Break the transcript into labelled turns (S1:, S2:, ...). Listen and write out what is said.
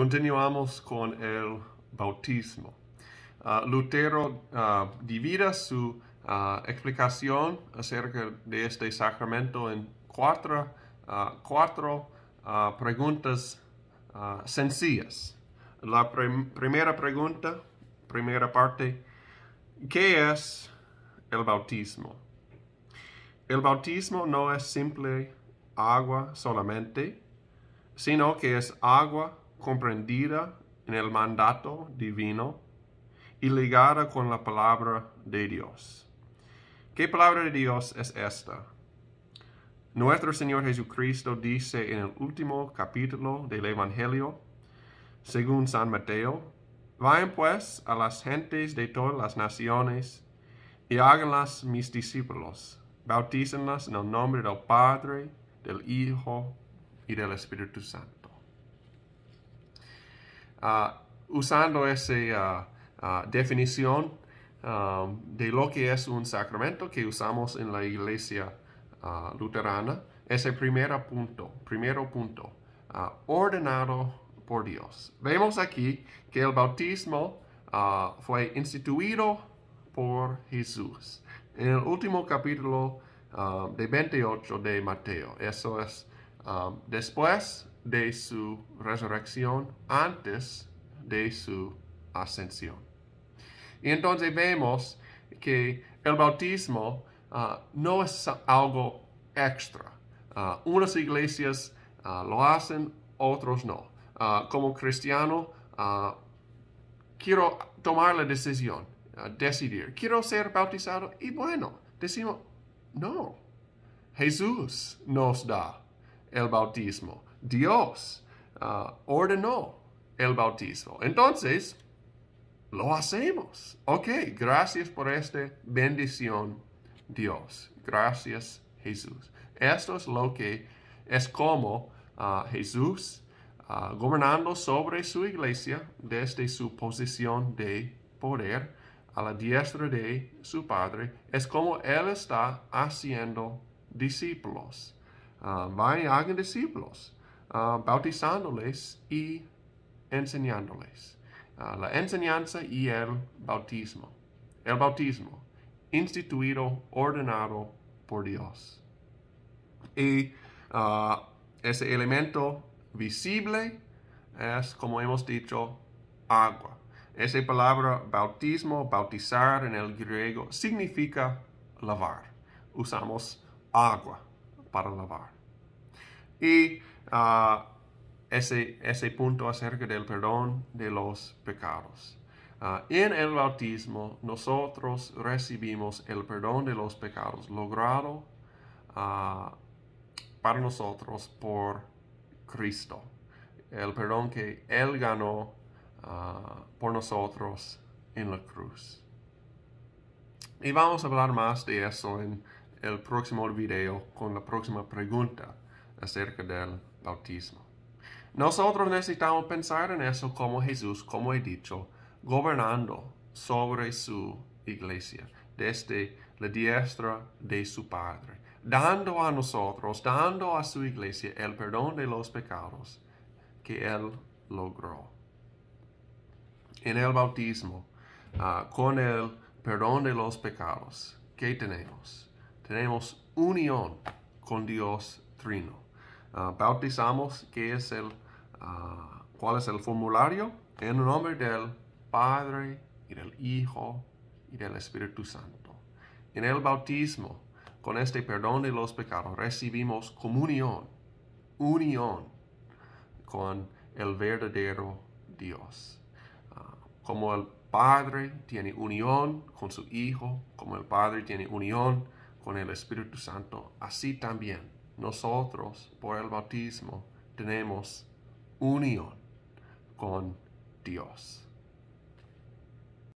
S1: Continuamos con el bautismo. Ah, Lutero ah, divida su ah, explicación acerca de este sacramento en cuatro, preguntas sencillas. La primera pregunta, primera parte, ¿qué es el bautismo? El bautismo no es simple agua solamente, sino que es agua comprendida en el mandato divino y ligada con la palabra de Dios. ¿Qué palabra de Dios es esta? Nuestro Señor Jesucristo dice en el último capítulo del Evangelio, según San Mateo, Vayan pues a las gentes de todas las naciones y háganlas mis discípulos, bautícenlas en el nombre del Padre, del Hijo y del Espíritu Santo. Ah, usando esa ah, ah, definición de lo que es un sacramento que usamos en la iglesia luterana, ese primer punto, primero punto, ordenado por Dios. Vemos aquí que el bautismo fue instituido por Jesús. En el último capítulo de 28 de Mateo, eso es, después de su resurrección antes de su ascensión. Y entonces vemos que el bautismo ah, no es algo extra. Ah, unas iglesias ah, lo hacen, otros no. como cristiano, quiero tomar la decisión, decidir, quiero ser bautizado y bueno, decimos, no, Jesús nos da el bautismo. Dios ah, ordenó el bautismo. Entonces, lo hacemos. Ok, gracias por esta bendición, Dios. Gracias, Jesús. Esto es lo que es como ah, Jesús ah, gobernando sobre su iglesia desde su posición de poder a la diestra de su Padre, es como Él está haciendo discípulos. vayan y hagan discípulos. Uh, bautizándoles y enseñándoles. Uh, la enseñanza y el bautismo. El bautismo, instituido, ordenado por Dios. Y uh, ese elemento visible es, como hemos dicho, agua. Esa palabra bautismo, bautizar en el griego, significa lavar. Usamos agua para lavar. Y a ese, ese punto acerca del perdón de los pecados. Ah, en el bautismo nosotros recibimos el perdón de los pecados logrado ah, para nosotros por Cristo. El perdón que Él ganó ah, por nosotros en la cruz. Y vamos a hablar más de eso en el próximo video con la próxima pregunta acerca del bautismo. Nosotros necesitamos pensar en eso como Jesús, como he dicho, gobernando sobre su iglesia, desde la diestra de su Padre, dando a nosotros, dando a su iglesia el perdón de los pecados que Él logró. En el bautismo, ah, con el perdón de los pecados, ¿qué tenemos? Tenemos unión con Dios Trino Ah, bautizamos, que es el, ah, cuál es el formulario, en nombre del Padre y del Hijo y del Espíritu Santo. En el bautismo, con este perdón de los pecados, recibimos comunión, unión con el verdadero Dios. Ah, como el Padre tiene unión con su Hijo, como el Padre tiene unión con el Espíritu Santo, así también nosotros por el bautismo tenemos unión con Dios.